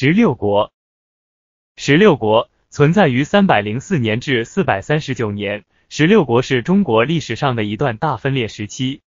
十六国，十六国存在于三百零四年至四百三十九年。十六国是中国历史上的一段大分裂时期。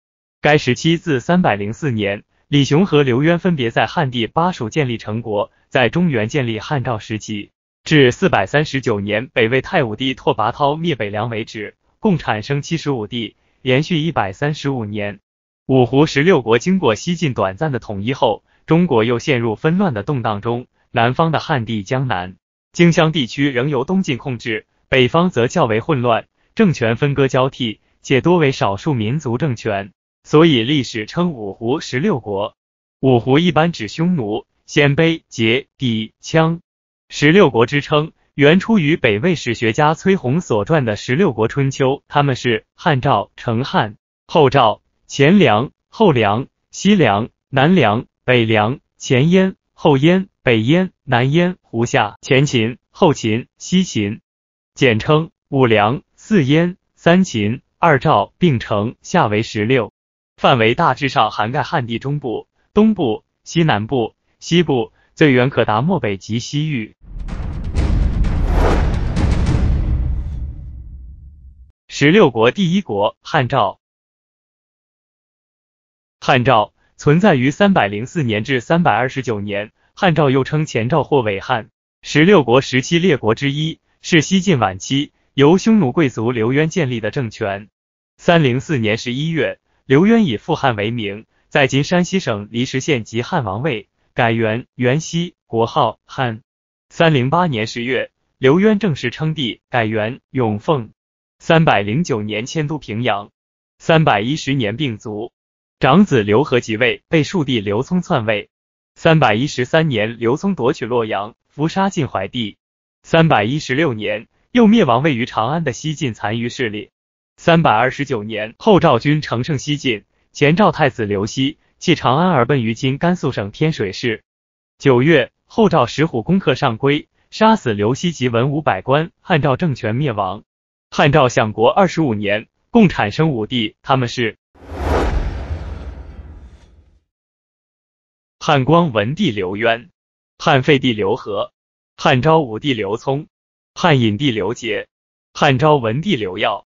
该时期自三百零四年，李雄和刘渊分别在汉地、巴蜀建立成国，在中原建立汉赵时期，至四百三十九年北魏太武帝拓跋焘灭北凉为止，共产生七十五帝，延续一百三十五年。五胡十六国经过西晋短暂的统一后，中国又陷入纷乱的动荡中。南方的汉地江南、荆襄地区仍由东晋控制，北方则较为混乱，政权分割交替，且多为少数民族政权，所以历史称五胡十六国。五胡一般指匈奴、鲜卑、羯、氐、羌；十六国之称，原出于北魏史学家崔鸿所撰的《十六国春秋》，他们是汉赵、成汉、后赵、前梁、后梁、西梁、南梁、北梁、前燕、后燕。北燕、南燕、胡夏、前秦、后秦、西秦，简称五梁、四燕、三秦、二赵，并称夏为十六，范围大致上涵盖汉地中部、东部、西南部、西部，最远可达漠北及西域。十六国第一国汉赵，汉赵存在于三百零四年至三百二十九年。汉赵又称前赵或伪汉，十六国时期列国之一，是西晋晚期由匈奴贵族刘渊建立的政权。三零四年十一月，刘渊以复汉为名，在今山西省离石县即汉王位，改元元熙，国号汉。三零八年十月，刘渊正式称帝，改元永凤。三百零九年迁都平阳，三百一十年并卒，长子刘和即位，被庶弟刘聪篡位。三百一十三年，刘聪夺取洛阳，伏杀晋怀帝。三百一十六年，又灭亡位于长安的西晋残余势力。三百二十九年，后赵军乘胜西进，前赵太子刘熙弃长安而奔于今甘肃省天水市。九月，后赵石虎攻克上邽，杀死刘熙及文武百官，汉赵政权灭亡。汉赵享国二十五年，共产生五帝，他们是。汉光文帝刘渊，汉废帝刘和，汉昭武帝刘聪，汉隐帝刘杰，汉昭文帝刘耀。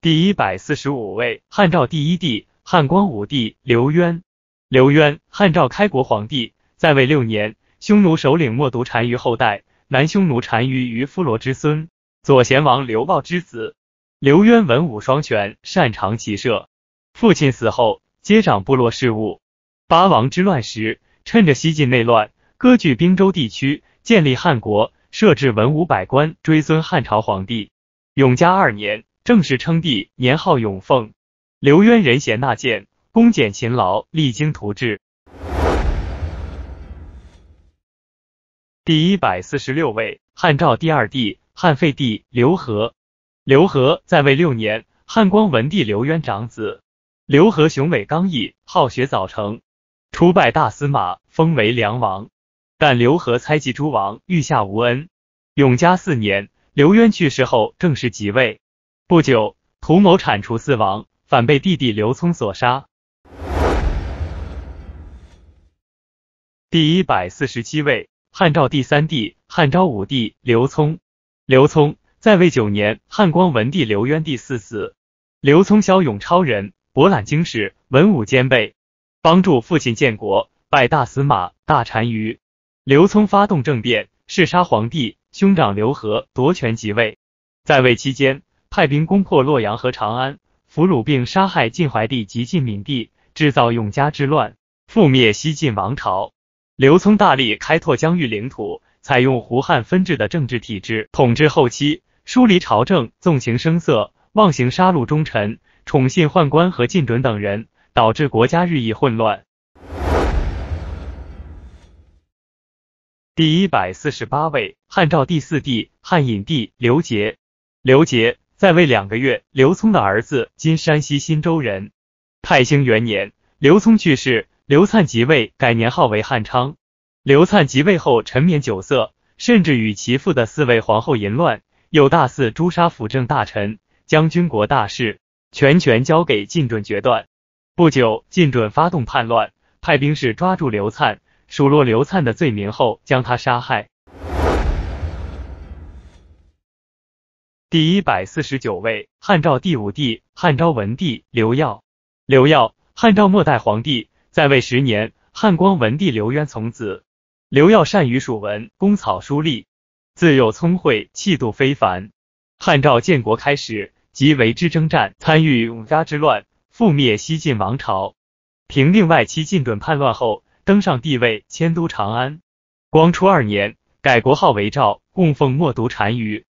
第一百四十五位汉昭第一帝汉光武帝刘渊。刘渊，汉昭开国皇帝，在位六年。匈奴首领莫毒单于后代，南匈奴单于于夫罗之孙，左贤王刘豹之子。刘渊文武双全，擅长骑射。父亲死后，接掌部落事务。八王之乱时，趁着西晋内乱，割据并州地区，建立汉国，设置文武百官，追尊汉朝皇帝。永嘉二年，正式称帝，年号永凤。刘渊人贤纳谏，公俭勤劳，励精图治。第一百四十六位汉昭第二帝汉废帝刘和。刘和在位六年，汉光文帝刘渊长子。刘和雄伟刚毅，好学早成，初拜大司马，封为梁王。但刘和猜忌诸王，御下无恩。永嘉四年，刘渊去世后，正式即位。不久，图谋铲除四王，反被弟弟刘聪所杀。第一百四十七位汉昭第三帝汉昭武帝刘聪。刘聪在位九年，汉光文帝刘渊第四子。刘聪骁勇超人。博览经史，文武兼备，帮助父亲建国，拜大司马、大单于。刘聪发动政变，弑杀皇帝，兄长刘和夺权即位。在位期间，派兵攻破洛阳和长安，俘虏并杀害晋怀帝及晋愍帝，制造永嘉之乱，覆灭西晋王朝。刘聪大力开拓疆域领土，采用胡汉分治的政治体制。统治后期，疏离朝政，纵情声色，妄行杀戮忠臣。宠信宦官和进准等人，导致国家日益混乱。第一百四十八位汉昭第四帝汉隐帝刘杰，刘杰在位两个月，刘聪的儿子，今山西忻州人。太兴元年，刘聪去世，刘粲即位，改年号为汉昌。刘粲即位后，沉湎酒色，甚至与其父的四位皇后淫乱，又大肆诛杀辅政大臣、将军国大事。全权交给晋准决断。不久，晋准发动叛乱，派兵士抓住刘粲，数落刘粲的罪名后，将他杀害。第一百四十九位汉昭第五帝汉昭文帝刘耀，刘耀，汉昭末代皇帝，在位十年。汉光文帝刘渊从子，刘耀善于蜀文，工草书隶，自幼聪慧，气度非凡。汉昭建国开始。即为之征战，参与永嘉之乱，覆灭西晋王朝，平定外戚晋准叛乱后，登上帝位，迁都长安。光初二年，改国号为赵，供奉默读单于。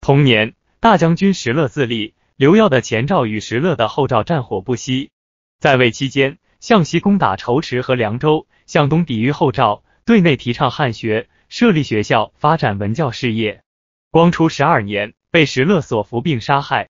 同年，大将军石勒自立，刘耀的前赵与石勒的后赵战火不息。在位期间，向西攻打仇池和凉州，向东抵御后赵，对内提倡汉学，设立学校，发展文教事业。光初十二年，被石勒所俘，并杀害。